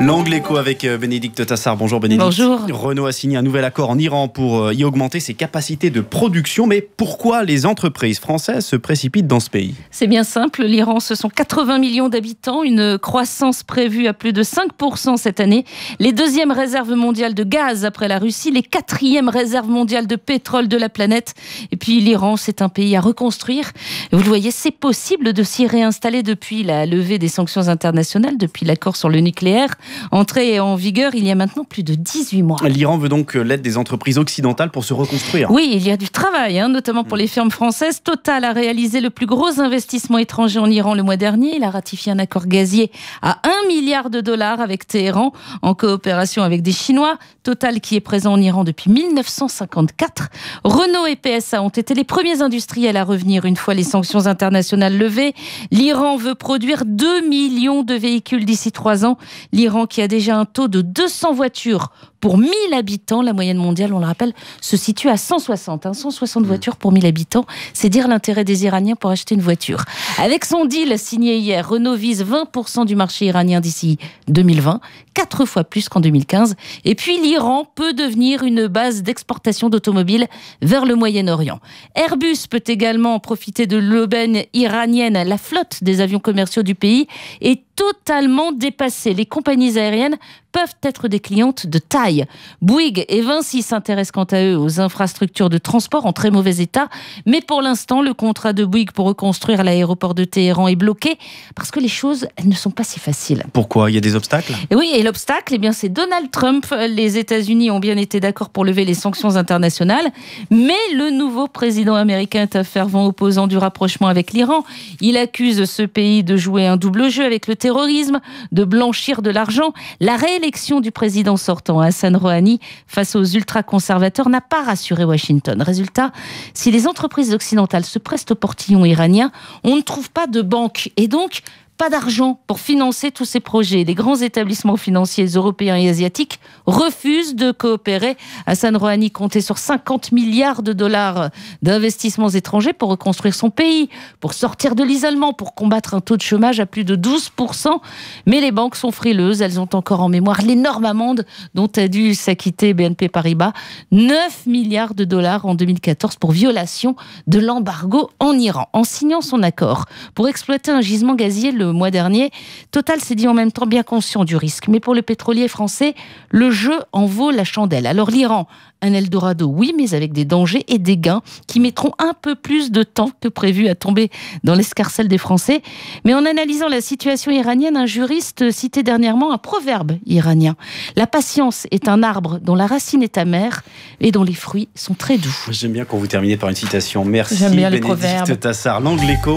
L'angle écho avec euh, Bénédicte Tassar. Bonjour Bénédicte. Bonjour. Renault a signé un nouvel accord en Iran pour euh, y augmenter ses capacités de production. Mais pourquoi les entreprises françaises se précipitent dans ce pays C'est bien simple. L'Iran, ce sont 80 millions d'habitants, une croissance prévue à plus de 5% cette année. Les deuxièmes réserves mondiales de gaz après la Russie, les quatrièmes réserves mondiales de pétrole de la planète. Et puis l'Iran, c'est un pays à reconstruire. Vous le voyez, c'est possible de s'y réinstaller depuis la levée des sanctions internationales, depuis l'accord sur le nucléaire entrée en vigueur il y a maintenant plus de 18 mois. L'Iran veut donc l'aide des entreprises occidentales pour se reconstruire. Oui, il y a du travail, hein, notamment pour mm. les firmes françaises. Total a réalisé le plus gros investissement étranger en Iran le mois dernier. Il a ratifié un accord gazier à 1 milliard de dollars avec Téhéran en coopération avec des Chinois. Total qui est présent en Iran depuis 1954. Renault et PSA ont été les premiers industriels à revenir une fois les sanctions internationales levées. L'Iran veut produire 2 millions de véhicules d'ici 3 ans l'Iran qui a déjà un taux de 200 voitures pour 1000 habitants. La moyenne mondiale, on le rappelle, se situe à 160. 160 hein. mmh. voitures pour 1000 habitants. C'est dire l'intérêt des Iraniens pour acheter une voiture. Avec son deal signé hier, Renault vise 20% du marché iranien d'ici 2020, quatre fois plus qu'en 2015. Et puis l'Iran peut devenir une base d'exportation d'automobiles vers le Moyen-Orient. Airbus peut également profiter de l'aubaine iranienne. La flotte des avions commerciaux du pays est totalement dépassé. Les compagnies aériennes peuvent être des clientes de taille. Bouygues et Vinci s'intéressent quant à eux aux infrastructures de transport en très mauvais état, mais pour l'instant, le contrat de Bouygues pour reconstruire l'aéroport de Téhéran est bloqué parce que les choses elles ne sont pas si faciles. Pourquoi Il y a des obstacles Oui, et l'obstacle, eh bien, c'est Donald Trump. Les États-Unis ont bien été d'accord pour lever les sanctions internationales, mais le nouveau président américain est un fervent opposant du rapprochement avec l'Iran. Il accuse ce pays de jouer un double jeu avec le terrorisme, de blanchir de l'argent. La réélection du président sortant, Hassan Rouhani, face aux ultra-conservateurs, n'a pas rassuré Washington. Résultat, si les entreprises occidentales se prestent au portillon iranien, on ne trouve pas de banque. Et donc, pas d'argent pour financer tous ces projets. Les grands établissements financiers européens et asiatiques refusent de coopérer. Hassan Rouhani comptait sur 50 milliards de dollars d'investissements étrangers pour reconstruire son pays, pour sortir de l'isolement, pour combattre un taux de chômage à plus de 12%. Mais les banques sont frileuses. Elles ont encore en mémoire l'énorme amende dont a dû s'acquitter BNP Paribas. 9 milliards de dollars en 2014 pour violation de l'embargo en Iran. En signant son accord pour exploiter un gisement gazier, le mois dernier. Total s'est dit en même temps bien conscient du risque. Mais pour le pétrolier français, le jeu en vaut la chandelle. Alors l'Iran, un Eldorado, oui, mais avec des dangers et des gains qui mettront un peu plus de temps que prévu à tomber dans l'escarcelle des Français. Mais en analysant la situation iranienne, un juriste citait dernièrement un proverbe iranien. La patience est un arbre dont la racine est amère et dont les fruits sont très doux. J'aime bien qu'on vous termine par une citation. Merci Bénédicte Tassard. L'Angléco